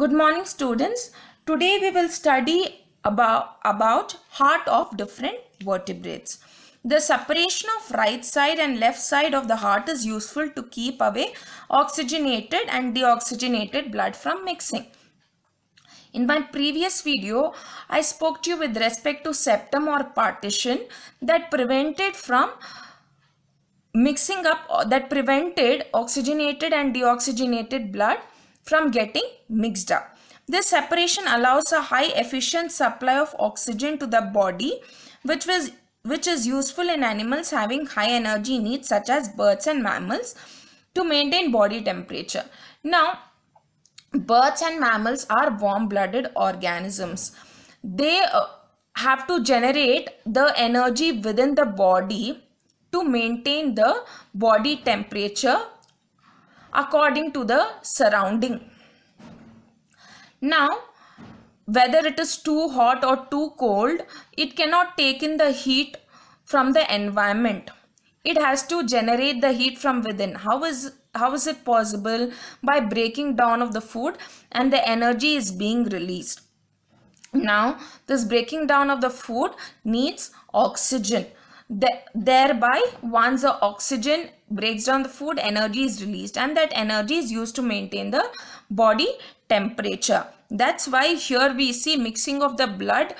Good morning students. Today we will study about, about heart of different vertebrates. The separation of right side and left side of the heart is useful to keep away oxygenated and deoxygenated blood from mixing. In my previous video, I spoke to you with respect to septum or partition that prevented from mixing up that prevented oxygenated and deoxygenated blood from getting mixed up. This separation allows a high efficient supply of oxygen to the body which, was, which is useful in animals having high energy needs such as birds and mammals to maintain body temperature. Now, birds and mammals are warm-blooded organisms. They uh, have to generate the energy within the body to maintain the body temperature according to the surrounding. Now, whether it is too hot or too cold, it cannot take in the heat from the environment. It has to generate the heat from within. How is how is it possible? By breaking down of the food and the energy is being released. Now, this breaking down of the food needs oxygen thereby once the oxygen breaks down the food energy is released and that energy is used to maintain the body temperature that's why here we see mixing of the blood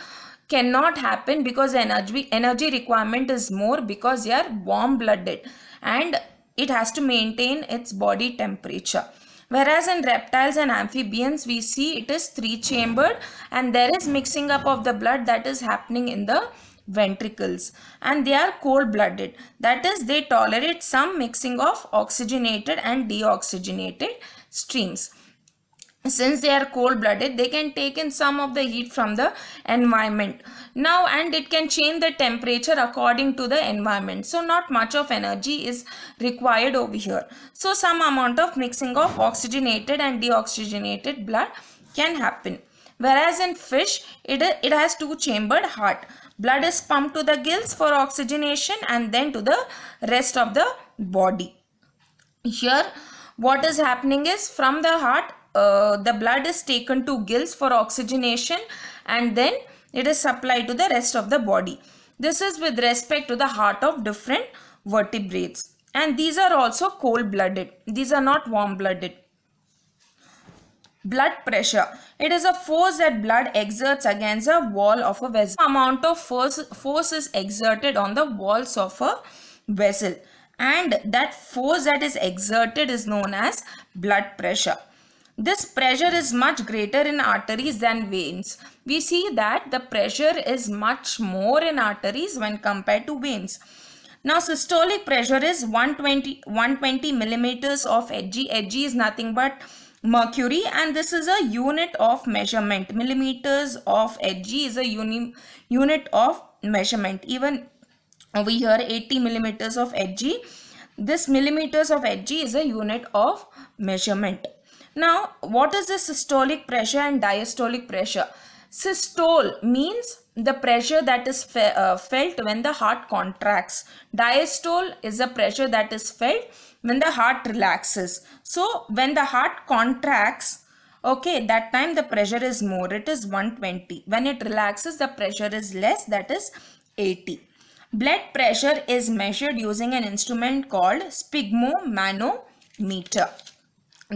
cannot happen because energy energy requirement is more because they are warm blooded and it has to maintain its body temperature whereas in reptiles and amphibians we see it is three chambered and there is mixing up of the blood that is happening in the ventricles and they are cold-blooded. That is they tolerate some mixing of oxygenated and deoxygenated streams. Since they are cold-blooded, they can take in some of the heat from the environment. Now, and it can change the temperature according to the environment. So, not much of energy is required over here. So, some amount of mixing of oxygenated and deoxygenated blood can happen whereas in fish it, it has two chambered heart Blood is pumped to the gills for oxygenation and then to the rest of the body. Here what is happening is from the heart uh, the blood is taken to gills for oxygenation and then it is supplied to the rest of the body. This is with respect to the heart of different vertebrates and these are also cold blooded. These are not warm blooded blood pressure it is a force that blood exerts against a wall of a vessel amount of force force is exerted on the walls of a vessel and that force that is exerted is known as blood pressure this pressure is much greater in arteries than veins we see that the pressure is much more in arteries when compared to veins now systolic pressure is 120 120 millimeters of Hg. Hg is nothing but mercury and this is a unit of measurement. Millimeters of Hg is a uni unit of measurement. Even over here 80 millimeters of Hg. This millimeters of Hg is a unit of measurement. Now what is the systolic pressure and diastolic pressure? Systole means the pressure that is fe uh, felt when the heart contracts. Diastole is the pressure that is felt when the heart relaxes. So when the heart contracts, okay, that time the pressure is more. It is 120. When it relaxes, the pressure is less. That is 80. Blood pressure is measured using an instrument called sphygmomanometer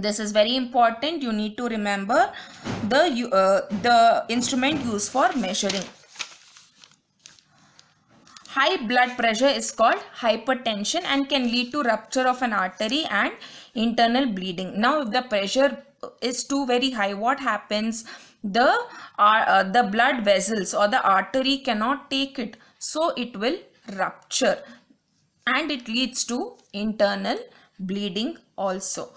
this is very important you need to remember the uh, the instrument used for measuring high blood pressure is called hypertension and can lead to rupture of an artery and internal bleeding now if the pressure is too very high what happens the uh, uh the blood vessels or the artery cannot take it so it will rupture and it leads to internal bleeding also